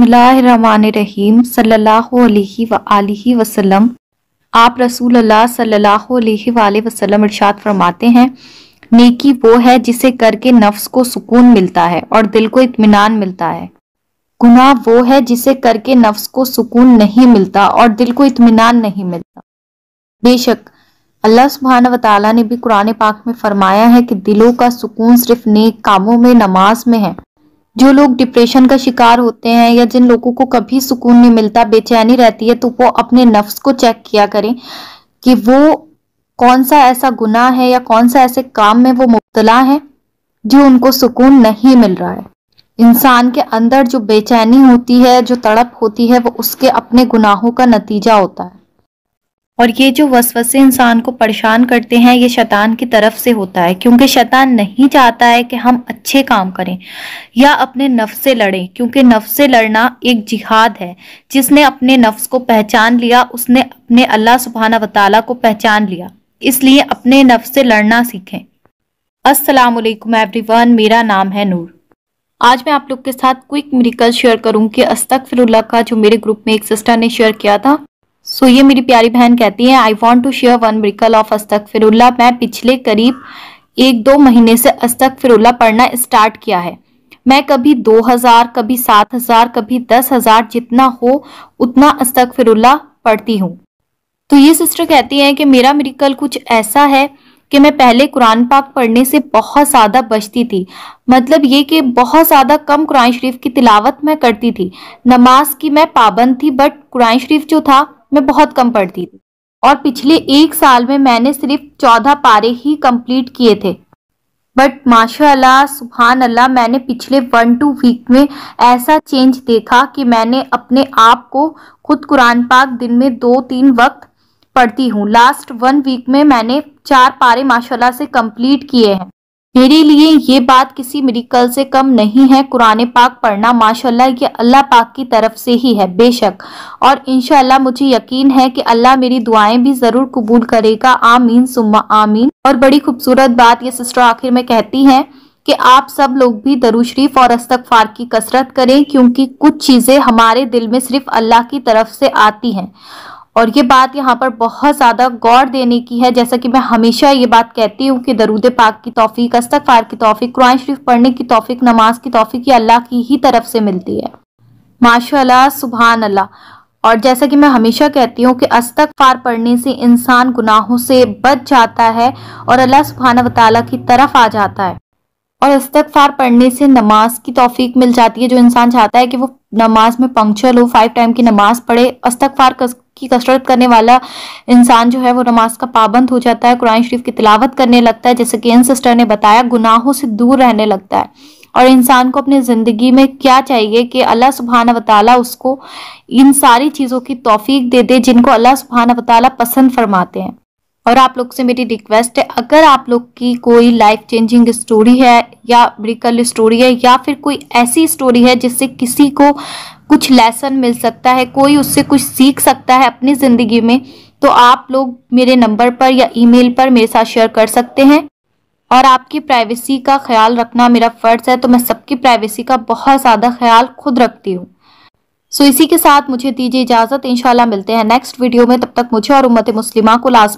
बिसमीम सल्लल्लाहु अलैहि अलैहि वसल्लम आप रसूल अल्लाह सल्लल्लाहु अलैहि वसल्लम इरशाद फरमाते हैं नेकी वो है जिसे करके नफ्स को सुकून मिलता है और दिल को इत्मीनान मिलता है गुनाह वो है जिसे करके नफ्स को सुकून नहीं मिलता और दिल को इत्मीनान नहीं मिलता बेशक अल्लाह सुबहान वाली ने भी कुरान पाक में फरमाया है कि दिलों का सुकून सिर्फ नेक कामों में नमाज में है जो लोग डिप्रेशन का शिकार होते हैं या जिन लोगों को कभी सुकून नहीं मिलता बेचैनी रहती है तो वो अपने नफ्स को चेक किया करें कि वो कौन सा ऐसा गुनाह है या कौन सा ऐसे काम में वो मुबतला है जो उनको सुकून नहीं मिल रहा है इंसान के अंदर जो बेचैनी होती है जो तड़प होती है वो उसके अपने गुनाहों का नतीजा होता है और ये जो वसवसे इंसान को परेशान करते हैं ये शैतान की तरफ से होता है क्योंकि शैतान नहीं चाहता है कि हम अच्छे काम करें या अपने नफ से लड़ें क्योंकि नफ से लड़ना एक जिहाद है जिसने अपने नफ्स को पहचान लिया उसने अपने अल्लाह सुबहाना वताला को पहचान लिया इसलिए अपने नफ से लड़ना सीखें एवरी वन मेरा नाम है नूर आज मैं आप लोग के साथ क्विक मेरिकल शेयर करूँ कि अस्तक का जो मेरे ग्रुप में एक सिस्टर ने शेयर किया था सो ये मेरी प्यारी बहन कहती है I want to share one ब्रिकल ऑफ अस्तक फिरुल्ला मैं पिछले करीब एक दो महीने से अस्तक फिरुल्ला पढ़ना स्टार्ट किया है मैं कभी दो हजार कभी सात हजार कभी दस हजार जितना हो उतना अस्तक फिरुल्ला पढ़ती हूँ तो ये सिस्टर कहती है कि मेरा मेरिकल कुछ ऐसा है कि मैं पहले कुरान पाक पढ़ने से बहुत ज़्यादा बचती थी मतलब ये कि बहुत ज़्यादा कम कुरान शरीफ की तिलावत मैं करती थी नमाज की मैं पाबंद थी बट कुरान शरीफ जो था मैं बहुत कम पढ़ती थी और पिछले एक साल में मैंने सिर्फ चौदह पारे ही कंप्लीट किए थे बट माशाल्लाह सुबहान अल्लाह मैंने पिछले वन टू वीक में ऐसा चेंज देखा कि मैंने अपने आप को खुद कुरान पाक दिन में दो तीन वक्त पढ़ती हूँ लास्ट वन वीक में मैंने चार पारे माशाल्लाह से कंप्लीट किए हैं मेरे लिए ये बात किसी मेडिकल से कम नहीं है कुरान पाक पढ़ना माशाल्लाह ये अल्लाह पाक की तरफ से ही है बेशक और इनशाला मुझे यकीन है कि अल्लाह मेरी दुआएं भी ज़रूर कबूल करेगा आमीन सुम्मा आमीन और बड़ी खूबसूरत बात ये सिस्टर आखिर में कहती हैं कि आप सब लोग भी दरुशरीफ और और फार की कसरत करें क्योंकि कुछ चीज़ें हमारे दिल में सिर्फ अल्लाह की तरफ से आती हैं और ये बात यहाँ पर बहुत ज़्यादा गौर देने की है जैसा कि मैं हमेशा ये बात कहती हूँ कि दरूद पाक की तोफ़ी फ़ार की तोफ़ी कुरान शरीफ पढ़ने की तोफ़ी नमाज की तोफ़ी की अल्लाह की ही तरफ से मिलती है माशा सुबहान अल्लाह और जैसा कि मैं हमेशा कहती हूँ कि अस्तक फ़ार पढ़ने से इंसान गुनाहों से बच जाता है और अल्लाह सुबहाना वाली की तरफ आ जाता है और इस्तफार पढ़ने से नमाज की तोफीक मिल जाती है जो इंसान चाहता है कि वो नमाज में पंक्चुअल हो फाइव टाइम की नमाज पढ़े इस्तफार की कसरत करने वाला इंसान जो है वो नमाज का पाबंद हो जाता है कुरान शरीफ की तिलावत करने लगता है जैसे कि इन सिस्टर ने बताया गुनाहों से दूर रहने लगता है और इंसान को अपनी ज़िंदगी में क्या चाहिए कि अल्लाह सुबहाना वाली उसको इन सारी चीज़ों की तोफ़ी दे दे जिनको अल्लाह सुबहाना वाली पसंद फरमाते हैं और आप लोग से मेरी रिक्वेस्ट है अगर आप लोग की कोई लाइफ चेंजिंग स्टोरी है या ब्रिकल स्टोरी है या फिर कोई ऐसी स्टोरी है जिससे किसी को कुछ लेसन मिल सकता है कोई उससे कुछ सीख सकता है अपनी ज़िंदगी में तो आप लोग मेरे नंबर पर या ईमेल पर मेरे साथ शेयर कर सकते हैं और आपकी प्राइवेसी का ख्याल रखना मेरा फ़र्ज़ है तो मैं सबकी प्राइवेसी का बहुत ज़्यादा ख्याल खुद रखती हूँ सो इसी के साथ मुझे दीजिए इजाज़त इंशाल्लाह मिलते हैं नेक्स्ट वीडियो में तब तक मुझे और उम्मत मुस्लिमा को लाजम